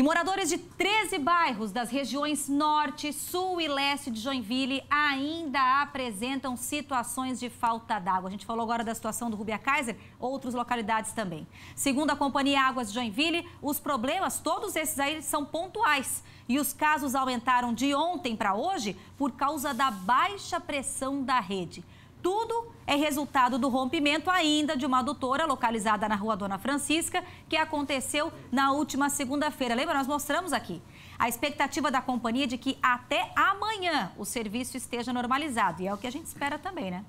E moradores de 13 bairros das regiões norte, sul e leste de Joinville ainda apresentam situações de falta d'água. A gente falou agora da situação do Rubia Kaiser, outras localidades também. Segundo a Companhia Águas de Joinville, os problemas, todos esses aí, são pontuais. E os casos aumentaram de ontem para hoje por causa da baixa pressão da rede. Tudo é resultado do rompimento ainda de uma adutora localizada na rua Dona Francisca, que aconteceu na última segunda-feira. Lembra? Nós mostramos aqui. A expectativa da companhia é de que até amanhã o serviço esteja normalizado. E é o que a gente espera também, né?